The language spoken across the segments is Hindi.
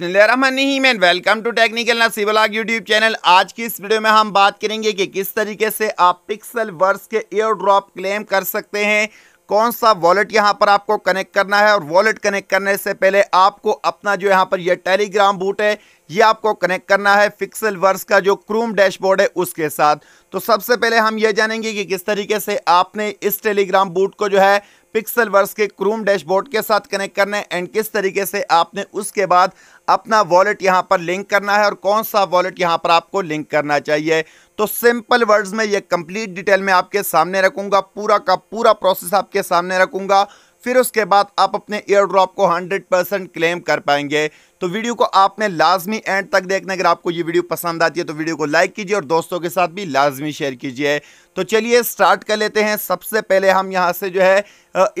वेलकम टू टेक्निकल ना यूट्यूब चैनल आज की इस वीडियो में हम बात करेंगे कि किस तरीके से आप पिक्सल वर्स के एयर ड्रॉप क्लेम कर सकते हैं कौन सा वॉलेट यहाँ पर आपको कनेक्ट करना है और वॉलेट कनेक्ट करने से पहले आपको अपना जो यहाँ पर यह टेलीग्राम बूट है ये आपको कनेक्ट करना है फिक्सल वर्स का जो क्रूम डैशबोर्ड है उसके साथ तो सबसे पहले हम ये जानेंगे कि किस तरीके से आपने इस टेलीग्राम बूट को जो है पिक्सल वर्स के क्रूम डैशबोर्ड के साथ कनेक्ट करना है एंड किस तरीके से आपने उसके बाद अपना वॉलेट यहाँ पर लिंक करना है और कौन सा वॉलेट यहां पर आपको लिंक करना चाहिए तो सिंपल वर्ड्स में ये कंप्लीट डिटेल में आपके सामने रखूंगा पूरा का पूरा प्रोसेस आपके सामने रखूंगा फिर उसके बाद आप अपने एयर ड्रॉप को हंड्रेड परसेंट क्लेम कर पाएंगे तो वीडियो को आपने लाजमी एंड तक देखना अगर आपको ये वीडियो पसंद आती है तो वीडियो को लाइक कीजिए और दोस्तों के साथ भी लाजमी शेयर कीजिए तो चलिए स्टार्ट कर लेते हैं सबसे पहले हम यहाँ से जो है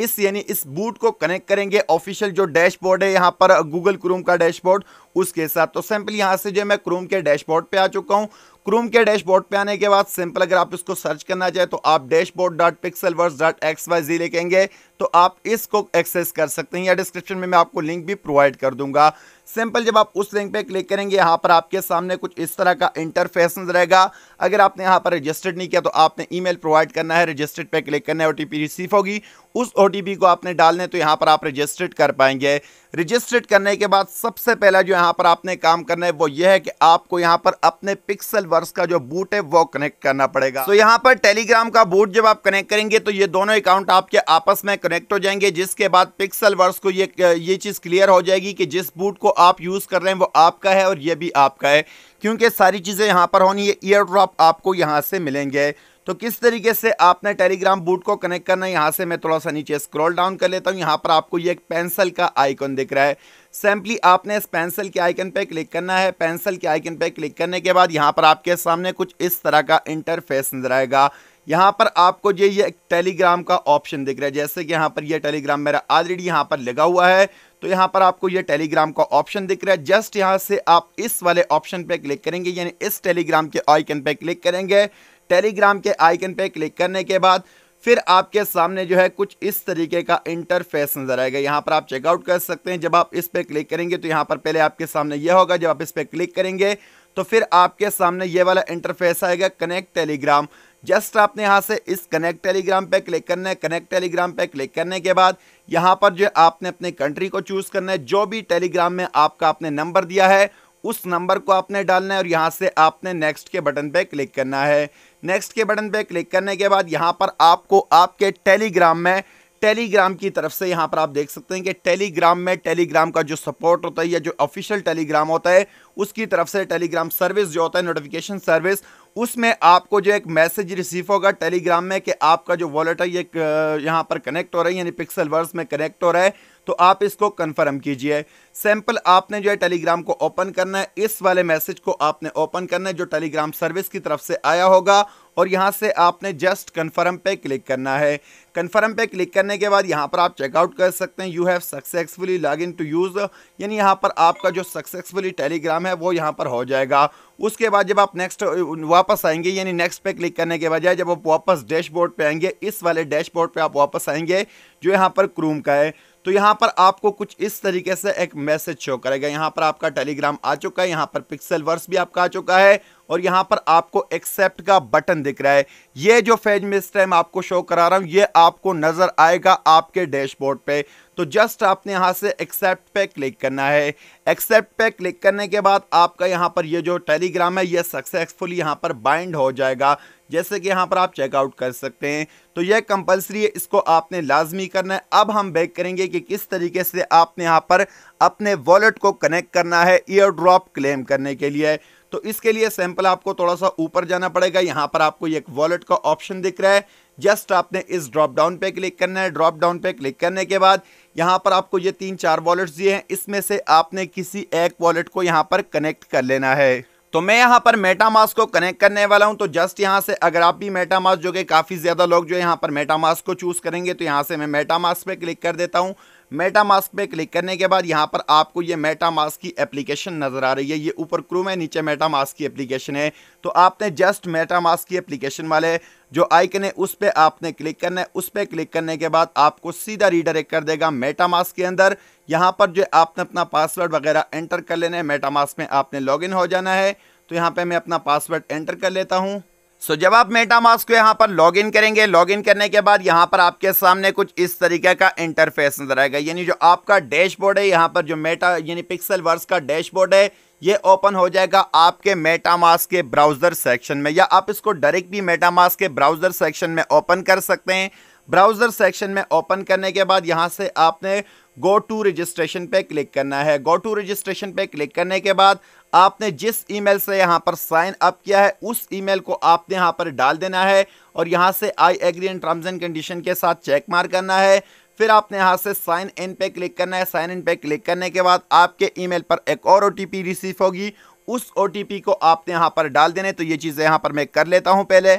इस यानी इस बूट को कनेक्ट करेंगे ऑफिशियल जो डैशबोर्ड है यहाँ पर गूगल क्रोम का डैशबोर्ड उसके साथ तो सिंपल यहाँ से जो मैं क्रोम के डैशबोर्ड पे आ चुका हूँ क्रोम के डैशबोर्ड पे आने के बाद सिंपल अगर आप इसको सर्च करना चाहे तो आप dashboard dot Pixelverse dot x y z लिखेंगे तो आप इसको एक्सेस कर सकते हैं या डिस्क्रिप्शन में मैं आपको लिंक भी प्रोवाइड कर दूंगा सिंपल जब आप उस लिंक पे क्लिक करेंगे यहाँ पर आपके सामने कुछ इस तरह का इंटरफेस रहेगा अगर आपने यहाँ पर रजिस्टर्ड नहीं किया तो आपने ईमेल प्रोवाइड करना है रजिस्टर्ड पे क्लिक करना है ओ टी रिसीव होगी उस ओ को आपने डालने तो यहाँ पर आप रजिस्टर्ड कर पाएंगे रजिस्टर्ड करने के बाद सबसे पहला जो यहाँ पर आपने काम करना है वो ये है कि आपको यहाँ पर अपने पिक्सल वर्स का जो बूट है वो कनेक्ट करना पड़ेगा तो यहाँ पर टेलीग्राम का बूट जब आप कनेक्ट करेंगे तो ये दोनों अकाउंट आपके आपस में कनेक्ट हो जाएंगे जिसके बाद पिक्सल वर्स को ये ये चीज़ क्लियर हो जाएगी कि जिस बूट को आप यूज़ कर रहे हैं वो आपका है और ये भी आपका है क्योंकि सारी चीज़ें यहाँ पर होनी है ईयर ड्रॉप आपको यहाँ से मिलेंगे तो किस तरीके से आपने टेलीग्राम बूट को कनेक्ट करना है यहाँ से मैं थोड़ा सा नीचे स्क्रॉल डाउन कर लेता हूँ यहाँ पर आपको ये एक पेंसिल का आइकन दिख रहा है सिंपली आपने इस पेंसिल के आइकन पे क्लिक करना है पेंसिल के आइकन पे क्लिक करने के बाद यहाँ पर आपके सामने कुछ इस तरह का इंटरफेस नजर आएगा यहाँ पर आपको जो ये टेलीग्राम का ऑप्शन दिख रहा है जैसे कि यहाँ पर ये टेलीग्राम मेरा ऑलरेडी यहाँ पर लगा हुआ है तो यहाँ पर आपको ये टेलीग्राम का ऑप्शन दिख रहा है जस्ट यहाँ से आप इस वाले ऑप्शन पे क्लिक करेंगे यानी इस टेलीग्राम के आइकन पे क्लिक करेंगे टेलीग्राम के आइकन पे क्लिक करने के बाद फिर आपके सामने जो है कुछ इस तरीके का इंटरफेस नजर आएगा यहाँ पर आप चेकआउट कर सकते हैं जब आप इस पर क्लिक करेंगे तो यहाँ पर पहले आपके सामने यह होगा जब आप इस पर क्लिक करेंगे तो फिर आपके सामने ये वाला इंटरफेस आएगा कनेक्ट टेलीग्राम जस्ट आपने यहाँ से इस कनेक्ट टेलीग्राम पे क्लिक करना है कनेक्ट टेलीग्राम पे क्लिक करने के बाद यहाँ पर जो आपने अपने कंट्री को चूज़ करना है जो भी टेलीग्राम में आपका आपने नंबर दिया है उस नंबर को आपने डालना है और यहाँ से आपने नेक्स्ट के बटन पे क्लिक करना है नेक्स्ट के बटन पे क्लिक करने के बाद यहाँ पर आपको आपके टेलीग्राम में टेलीग्राम की तरफ से यहाँ पर आप देख सकते हैं कि टेलीग्राम में टेलीग्राम का जो सपोर्ट होता है या जो ऑफिशियल टेलीग्राम होता है उसकी तरफ से टेलीग्राम सर्विस जो होता है नोटिफिकेशन सर्विस उसमें आपको जो एक मैसेज रिसीव होगा टेलीग्राम में कि आपका जो वॉलेट है ये यहाँ पर कनेक्ट हो रहा है यानी पिक्सल वर्स में कनेक्ट हो रहा है तो आप इसको कन्फर्म कीजिए सैंपल आपने जो है टेलीग्राम को ओपन करना है इस वाले मैसेज को आपने ओपन करना है जो टेलीग्राम सर्विस की तरफ से आया होगा और यहाँ से आपने जस्ट कन्फर्म पे क्लिक करना है कन्फर्म पे क्लिक करने के बाद यहाँ पर आप चेकआउट कर सकते हैं you have successfully log in to use यानी यहाँ पर आपका जो सक्सेसफुली टेलीग्राम है वो यहाँ पर हो जाएगा उसके बाद जब आप नेक्स्ट वापस आएंगे यानी नेक्स्ट पे क्लिक करने के बजाय जब आप वापस डैशबोर्ड पे आएंगे इस वाले डैशबोर्ड पे आप वापस आएंगे जो यहाँ पर क्रूम का है तो यहाँ पर आपको कुछ इस तरीके से एक मैसेज शो करेगा यहाँ पर आपका टेलीग्राम आ चुका है यहाँ पर पिक्सल वर्स भी आपका आ चुका है और यहाँ पर आपको एक्सेप्ट का बटन दिख रहा है ये जो फेज में इस टाइम आपको शो करा रहा हूँ ये आपको नज़र आएगा आपके डैशबोर्ड पे तो जस्ट आपने यहाँ से एक्सेप्ट पे क्लिक करना है एक्सेप्ट पे क्लिक करने के बाद आपका यहाँ पर ये जो टेलीग्राम है ये सक्सेसफुली यहाँ पर बाइंड हो जाएगा जैसे कि यहाँ पर आप चेकआउट कर सकते हैं तो यह कंपलसरी है इसको आपने लाजमी करना है अब हम बैक करेंगे कि किस तरीके से आपने यहाँ पर अपने वॉलेट को कनेक्ट करना है ईयर ड्रॉप क्लेम करने के लिए तो इसके लिए सैंपल आपको थोड़ा सा ऊपर जाना पड़ेगा यहाँ पर आपको एक वॉलेट का ऑप्शन दिख रहा है जस्ट आपने इस ड्रॉप डाउन पे क्लिक करना है ड्रॉप डाउन पे क्लिक करने के बाद यहां पर आपको ये तीन चार वॉलेट्स दिए हैं इसमें से आपने किसी एक वॉलेट को यहाँ पर कनेक्ट कर लेना है तो मैं यहाँ पर मेटामास को कनेक्ट करने वाला हूँ तो जस्ट यहां से अगर आप भी मेटामास जो कि काफ़ी ज़्यादा लोग जो यहां यहाँ पर मेटामास को चूज़ करेंगे तो यहाँ से मैं मेटामास पे क्लिक कर देता हूँ मेटामास्क पे क्लिक करने के बाद यहाँ पर आपको ये मेटामास्क की एप्लीकेशन नज़र आ रही है ये ऊपर क्रूम है नीचे मेटामास्क की एप्लीकेशन है तो आपने जस्ट मेटामास्क की एप्लीकेशन वाले जो आइकन है उस पर आपने क्लिक करना है उस पर क्लिक करने के बाद आपको सीधा रीडायरेक्ट कर देगा मेटामास्क के अंदर यहाँ पर जो आपने अपना पासवर्ड वगैरह एंटर कर लेना है मेटामास्क में आपने लॉग हो जाना है तो यहाँ पर मैं अपना पासवर्ड एंटर कर लेता हूँ सो जब आप मेटामास्क को यहाँ पर लॉगिन करेंगे लॉगिन करने के बाद यहाँ पर आपके सामने कुछ इस तरीके का इंटरफेस नजर आएगा यानी जो आपका डैशबोर्ड है यहाँ पर जो मेटा यानी पिक्सल वर्स का डैशबोर्ड है ये ओपन हो जाएगा आपके मेटामास्क के ब्राउज़र सेक्शन में या आप इसको डायरेक्ट भी मेटामास्क के ब्राउज़र सेक्शन में ओपन कर सकते हैं ब्राउज़र सेक्शन में ओपन करने के बाद यहाँ से आपने गो टू रजिस्ट्रेशन पे क्लिक करना है गो टू रजिस्ट्रेशन पे क्लिक करने के बाद आपने जिस ईमेल से यहाँ पर साइन अप किया है उस ईमेल को आपने यहाँ पर डाल देना है और यहाँ से I agree and terms and condition के साथ चेक मार करना है फिर आपने यहाँ से साइन इन पे क्लिक करना है साइन इन पे क्लिक करने के बाद आपके ईमेल पर एक और ओ रिसीव होगी उस ओ को आपने यहाँ पर डाल देने तो ये चीज़ें यहाँ पर मैं कर लेता हूँ पहले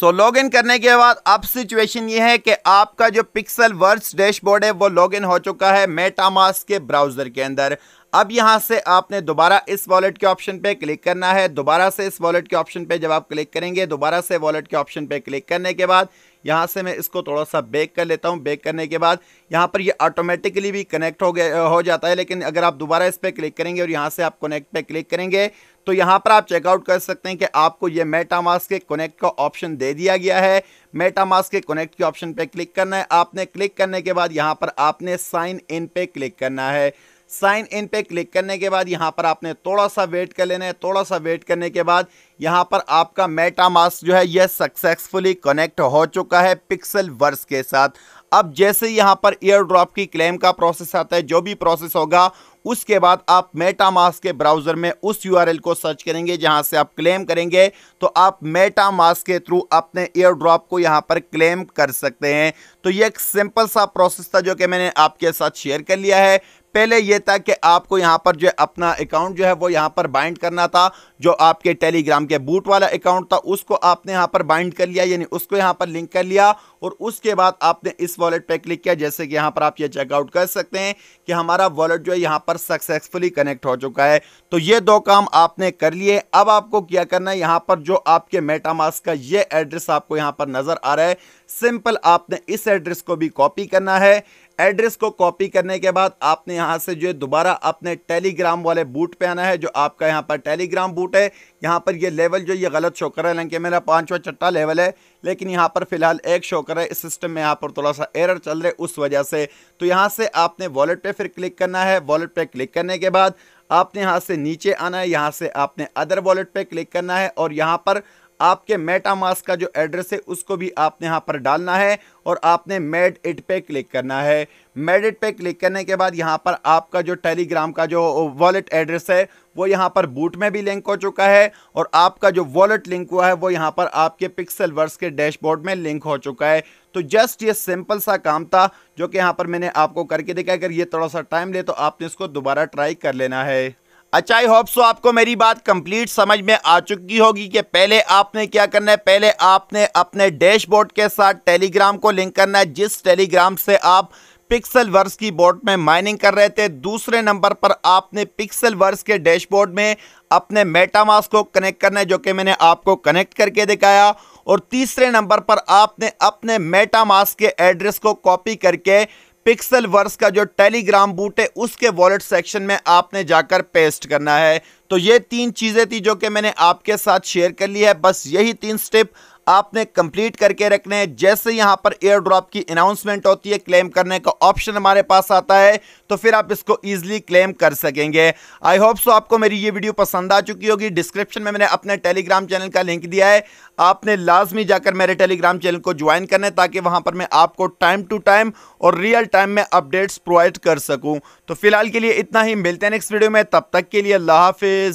सो लॉग इन करने के बाद अब सिचुएशन ये है कि आपका जो पिक्सल वर्स डैशबोर्ड है वो लॉग इन हो चुका है मेटामास के ब्राउज़र के अंदर अब यहां से आपने दोबारा इस वॉलेट के ऑप्शन पे क्लिक करना है दोबारा से इस वॉलेट के ऑप्शन पे जब आप क्लिक करेंगे दोबारा से वॉलेट के ऑप्शन पे क्लिक करने के बाद यहाँ से मैं इसको थोड़ा सा बेक कर लेता हूँ बेक करने के बाद यहाँ पर ये यह ऑटोमेटिकली भी कनेक्ट हो गया हो जाता है लेकिन अगर आप दोबारा इस पर क्लिक करेंगे और यहाँ से आप कनेक्ट पर क्लिक करेंगे तो यहाँ पर आप चेकआउट कर सकते हैं कि आपको ये मेटामास के कनेक्ट का ऑप्शन दे दिया गया है मेटामास के कनेक्ट के ऑप्शन पे क्लिक करना है आपने क्लिक करने के बाद यहाँ पर आपने साइन इन पे क्लिक करना है साइन इन पे क्लिक करने के बाद यहाँ पर आपने थोड़ा सा वेट कर लेना है थोड़ा सा वेट करने के बाद यहाँ पर आपका मेटामास जो है यह सक्सेसफुली कनेक्ट हो चुका है पिक्सल वर्स के साथ अब जैसे यहाँ पर एयर ड्रॉप की क्लेम का प्रोसेस आता है जो भी प्रोसेस होगा उसके बाद आप मेटामास के ब्राउज़र में उस यूआरएल को सर्च करेंगे जहां से आप क्लेम करेंगे तो आप मेटामास के थ्रू अपने एयर ड्रॉप को यहां पर क्लेम कर सकते हैं तो ये एक सिंपल सा प्रोसेस था जो कि मैंने आपके साथ शेयर कर लिया है पहले यह था कि आपको यहाँ पर जो अपना अकाउंट जो है वो यहाँ पर बाइंड करना था जो आपके टेलीग्राम के बूट वाला अकाउंट था उसको आपने यहाँ पर बाइंड कर लिया यानी उसको यहाँ पर लिंक कर लिया और उसके बाद आपने इस वॉलेट पर क्लिक किया जैसे कि यहाँ पर आप ये चेकआउट कर सकते हैं कि हमारा वॉलेट जो है यहाँ पर सक्सेसफुली कनेक्ट हो चुका है तो ये दो काम आपने कर लिए अब आपको क्या करना है यहाँ पर जो आपके मेटामास का ये एड्रेस आपको यहाँ पर नज़र आ रहा है सिंपल आपने इस एड्रेस को भी कॉपी करना है एड्रेस को कॉपी करने के बाद आपने यहाँ से जो है दोबारा अपने टेलीग्राम वाले बूट पे आना है जो आपका यहाँ पर टेलीग्राम बूट है यहाँ पर ये लेवल जो ये गलत शो कर रहा है हालांकि मेरा पाँचवा चट्टा लेवल है लेकिन यहाँ पर फिलहाल एक शो कर रहा है इस सिस्टम में यहाँ पर थोड़ा सा एरर चल रहा है उस वजह से तो यहाँ से आपने वॉलेट पर फिर क्लिक करना है वॉलेट पर क्लिक करने के बाद आपने यहाँ से नीचे आना है यहाँ से आपने अदर वॉलेट पे क्लिक करना है और यहाँ पर आपके मेटामास का जो एड्रेस है उसको भी आपने यहाँ पर डालना है और आपने मेड इट पे क्लिक करना है मेड इट पे क्लिक करने के बाद यहाँ पर आपका जो टेलीग्राम का जो वॉलेट एड्रेस है वो यहाँ पर बूट में भी लिंक हो चुका है और आपका जो वॉलेट लिंक हुआ है वो यहाँ पर आपके पिक्सल वर्स के डैशबोर्ड में लिंक हो चुका है तो जस्ट ये सिंपल सा काम था जो कि यहाँ पर मैंने आपको करके देखा अगर ये थोड़ा सा टाइम ले तो आपने इसको दोबारा ट्राई कर लेना है अच्छा आई होप सो आपको मेरी बात कंप्लीट समझ में आ चुकी होगी कि पहले आपने क्या करना है पहले आपने अपने डैशबोर्ड के साथ टेलीग्राम को लिंक करना है जिस टेलीग्राम से आप पिक्सल वर्स की बोर्ड में माइनिंग कर रहे थे दूसरे नंबर पर आपने पिक्सल वर्स के डैशबोर्ड में अपने मेटामास को कनेक्ट करना है जो कि मैंने आपको कनेक्ट करके दिखाया और तीसरे नंबर पर आपने अपने मेटामास के एड्रेस को कॉपी करके पिक्सल वर्स का जो टेलीग्राम बूट है उसके वॉलेट सेक्शन में आपने जाकर पेस्ट करना है तो ये तीन चीज़ें थी जो कि मैंने आपके साथ शेयर कर ली है बस यही तीन स्टेप आपने कंप्लीट करके रखने हैं जैसे यहाँ पर एयर ड्रॉप की अनाउंसमेंट होती है क्लेम करने का ऑप्शन हमारे पास आता है तो फिर आप इसको ईजिली क्लेम कर सकेंगे आई होप सो आपको मेरी ये वीडियो पसंद आ चुकी होगी डिस्क्रिप्शन में मैंने अपने टेलीग्राम चैनल का लिंक दिया है आपने लाजमी जाकर मेरे टेलीग्राम चैनल को ज्वाइन करना है ताकि वहां पर मैं आपको टाइम टू टाइम और रियल टाइम में अपडेट्स प्रोवाइड कर सकूँ तो फिलहाल के लिए इतना ही मिलते हैं नेक्स्ट वीडियो में तब तक के लिए अल्लाह हाफिज़